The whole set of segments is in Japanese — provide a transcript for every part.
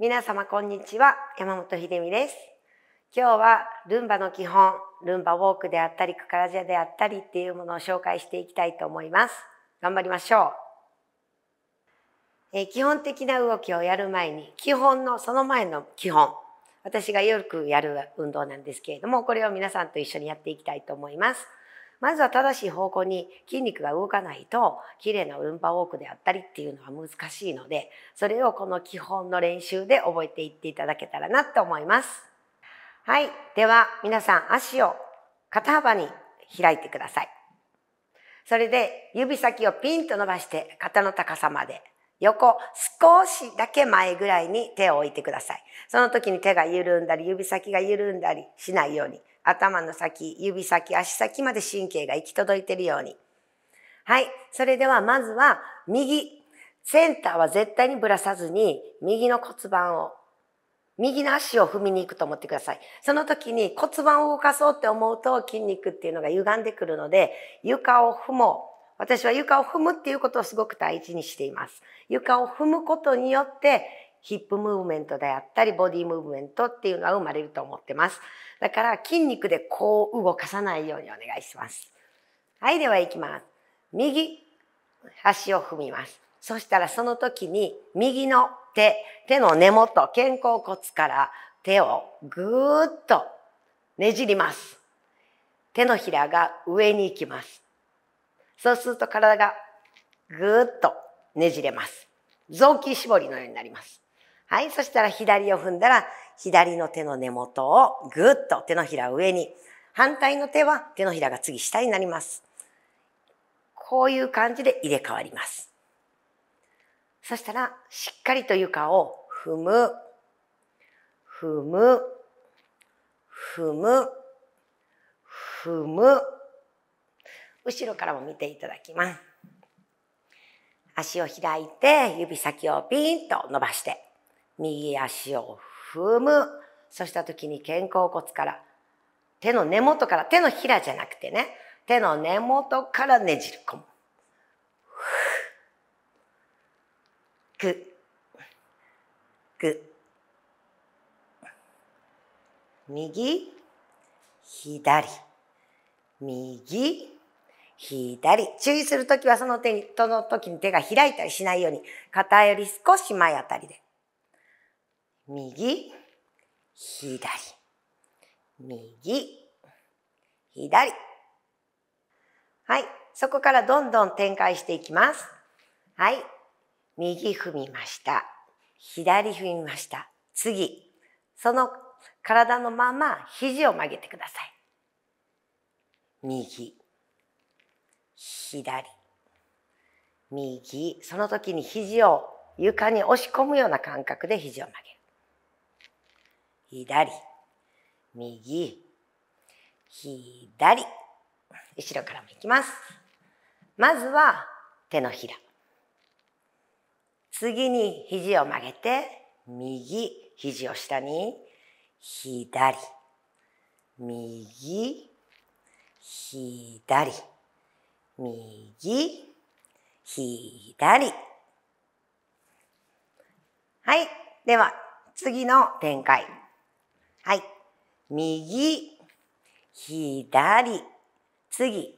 皆様こんにちは山本秀美です今日はルンバの基本ルンバウォークであったりクカラジャであったりっていうものを紹介していきたいと思います頑張りましょう、えー、基本的な動きをやる前に基本のその前の基本私がよくやる運動なんですけれどもこれを皆さんと一緒にやっていきたいと思いますまずは正しい方向に筋肉が動かないと綺麗なルンパウォークであったりっていうのは難しいのでそれをこの基本の練習で覚えていっていただけたらなと思いますはいでは皆さん足を肩幅に開いてくださいそれで指先をピンと伸ばして肩の高さまで横、少しだけ前ぐらいに手を置いてください。その時に手が緩んだり、指先が緩んだりしないように。頭の先、指先、足先まで神経が行き届いているように。はい。それでは、まずは、右。センターは絶対にぶらさずに、右の骨盤を、右の足を踏みに行くと思ってください。その時に骨盤を動かそうって思うと筋肉っていうのが歪んでくるので、床を踏もう。私は床を踏むっていうことをすごく大事にしています。床を踏むことによってヒップムーブメントであったりボディムーブメントっていうのが生まれると思ってます。だから筋肉でこう動かさないようにお願いします。はい、では行きます。右、足を踏みます。そしたらその時に右の手、手の根元、肩甲骨から手をぐーっとねじります。手のひらが上に行きます。そうすると体がぐーっとねじれます。臓器絞りのようになります。はい。そしたら左を踏んだら、左の手の根元をぐーっと手のひら上に、反対の手は手のひらが次下になります。こういう感じで入れ替わります。そしたら、しっかりと床を踏む、踏む、踏む、踏む、踏む後ろからも見ていただきます。足を開いて、指先をピンと伸ばして、右足を踏む。そうした時に肩甲骨から、手の根元から、手のひらじゃなくてね、手の根元からねじる。こむ。ぐ、ぐ。右、左、右、引いたり、注意するときはその手に、その時に手が開いたりしないように、肩より少し前あたりで。右、左、右、左。はい。そこからどんどん展開していきます。はい。右踏みました。左踏みました。次。その体のまま肘を曲げてください。右。左右その時に肘を床に押し込むような感覚で肘を曲げる左右左後ろからもいきますまずは手のひら次に肘を曲げて右肘を下に左右左右、左。はい。では、次の展開。はい。右、左、次、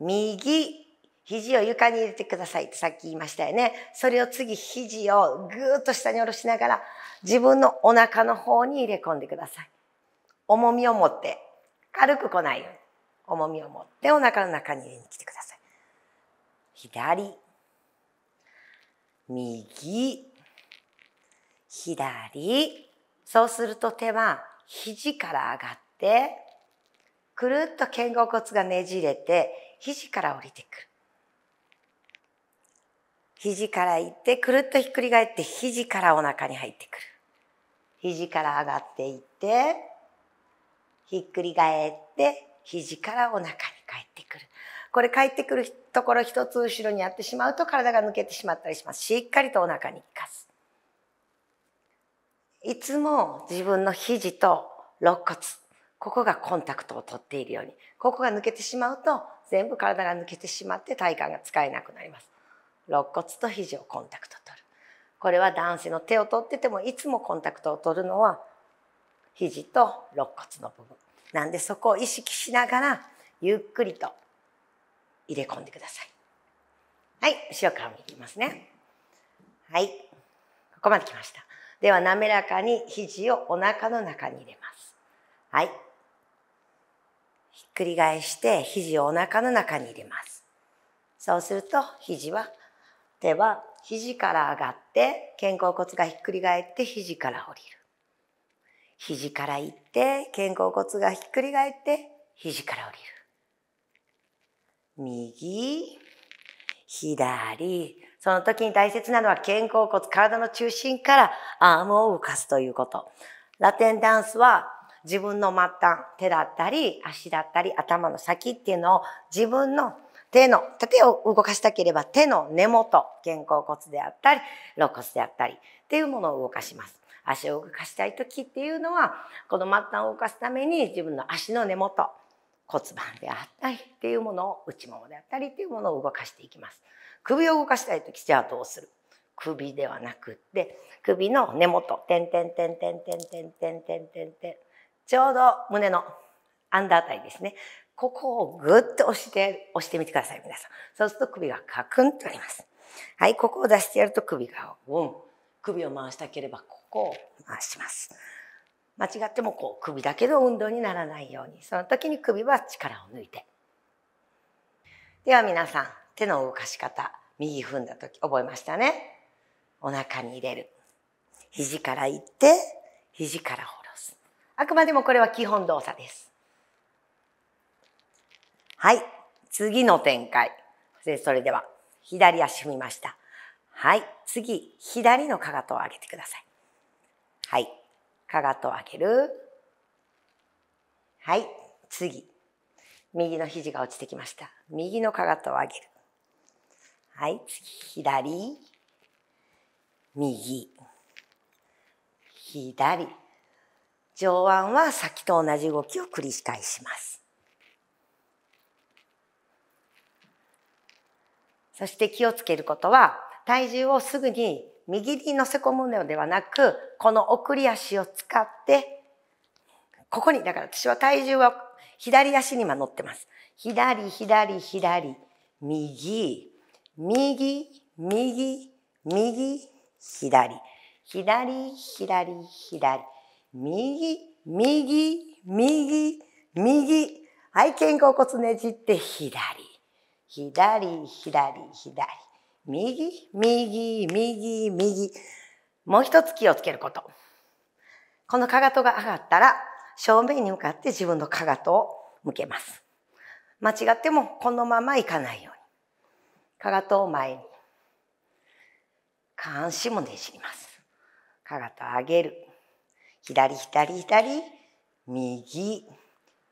右、肘を床に入れてくださいってさっき言いましたよね。それを次、肘をぐーっと下に下ろしながら、自分のお腹の方に入れ込んでください。重みを持って、軽く来ないように、重みを持ってお腹の中に入れに来てください。左右左そうすると手は肘から上がってくるっと肩甲骨がねじれて肘から降りてくる肘から行ってくるっとひっくり返って肘からお腹に入ってくる肘から上がっていってひっくり返って肘からお腹に帰ってくる。これ帰ってくるところ一つ後ろにやってしまうと体が抜けてしまったりします。しっかりとお腹に効かす。いつも自分の肘と肋骨、ここがコンタクトを取っているように、ここが抜けてしまうと全部体が抜けてしまって体幹が使えなくなります。肋骨と肘をコンタクト取る。これは男性の手を取っててもいつもコンタクトを取るのは肘と肋骨の部分。なんでそこを意識しながらゆっくりと入れ込んでください。はい、後ろからもいきますね。はい、ここまで来ました。では滑らかに肘をお腹の中に入れます。はい。ひっくり返して肘をお腹の中に入れます。そうすると肘は、手は肘から上がって肩甲骨がひっくり返って肘から降りる。肘から行って肩甲骨がひっくり返って肘から降りる。右、左。その時に大切なのは肩甲骨、体の中心からアームを動かすということ。ラテンダンスは自分の末端、手だったり、足だったり、頭の先っていうのを自分の手の、手を動かしたければ手の根元、肩甲骨であったり、肋骨であったりっていうものを動かします。足を動かしたい時っていうのは、この末端を動かすために自分の足の根元、骨盤であったりっていうものを内ももであったりっていうものを動かしていきます。首を動かしたい時じゃあどうする首ではなくって首の根元てんてんてんてんてんてんてんてんてんてんちょうど胸のアンダーあたりですねここをぐっと押して押してみてください皆さんそうすると首がカクンとなりますはいここを出してやると首がうん首を回したければここを回します間違ってもこう首だけの運動にならないようにその時に首は力を抜いてでは皆さん手の動かし方右踏んだ時覚えましたねお腹に入れる肘から行って肘から下ろすあくまでもこれは基本動作ですはい次の展開でそれでは左足踏みましたはい次左のかかとを上げてくださいはいかかと開ける。はい、次。右の肘が落ちてきました。右のかかとを上げる。はい、次。左。右。左。上腕はさっきと同じ動きを繰り返します。そして気をつけることは、体重をすぐに右に乗せ込むのではなく、この送り足を使って、ここに、だから私は体重は左足に今乗ってます。左、左、左、右、右、右、右、左、左、左、左、右、右、右、右、はい、肩甲骨ねじって左、左、左、左。右、右、右、右。もう一つ気をつけること。このかかとが上がったら、正面に向かって自分のかかとを向けます。間違ってもこのままいかないように。かかとを前に。下半身もねじります。かかと上げる。左、左、左。右、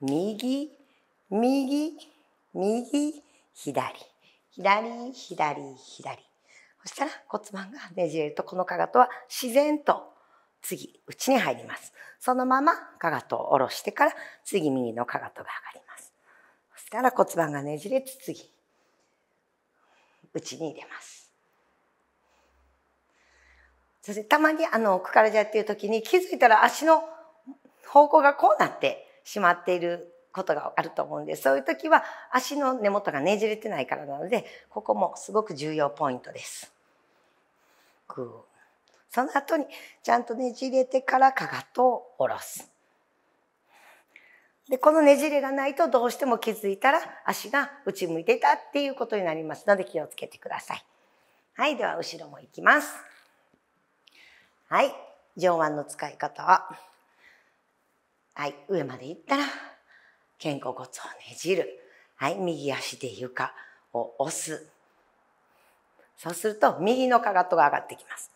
右、右、右、左。左、左、左。そしたら骨盤がねじれると、このかかとは自然と次、内に入ります。そのままかかとを下ろしてから、次右のかかとが上がります。そしたら骨盤がねじれつ次、内に入れます。そしてたまにあの、奥からじゃっていう時に気づいたら足の方向がこうなってしまっていることがあると思うんでそういう時は足の根元がねじれてないからなのでここもすごく重要ポイントです。グーその後にちゃんとねじれてからかかとを下ろす。でこのねじれがないとどうしても気づいたら足が内向いてたっていうことになりますので気をつけてください。はいでは後ろもいきます。はい上腕の使い方は、はい、上まで行ったら。肩甲骨をねじる。はい、右足で床を押す。そうすると、右のかかとが上がってきます。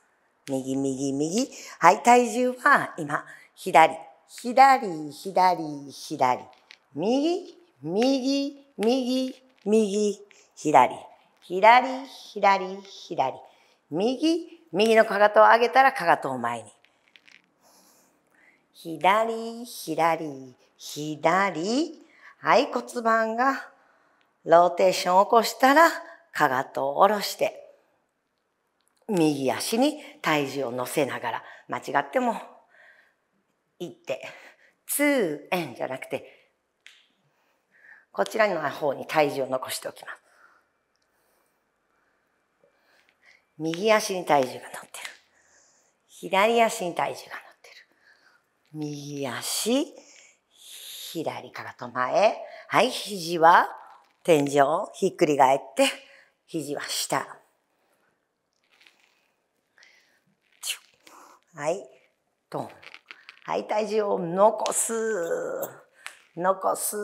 右、右、右。はい、体重は今、左、左、左、左。右、右、右、右、左。左、左、左。右、右のかかとを上げたら、かかとを前に。左、左、左。はい、骨盤がローテーションを起こしたら、かかとを下ろして、右足に体重を乗せながら、間違っても、行って、ツーエじゃなくて、こちらの方に体重を残しておきます。右足に体重が乗ってる。左足に体重が乗ってる。右足、左からと前。はい、肘は天井、ひっくり返って、肘は下。はい、トン。はい、体重を残す。残す。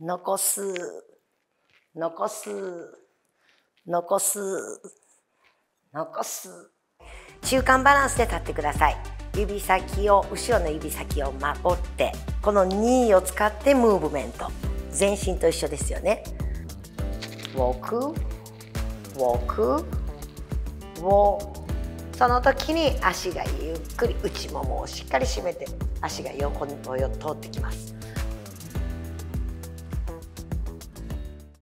残す。残す。残す。残す。中間バランスで立ってください。指先を後ろの指先を守ってこの2を使ってムーブメント全身と一緒ですよねウォークウォークウォーその時に足がゆっくり内ももをしっかり締めて足が横に通ってきます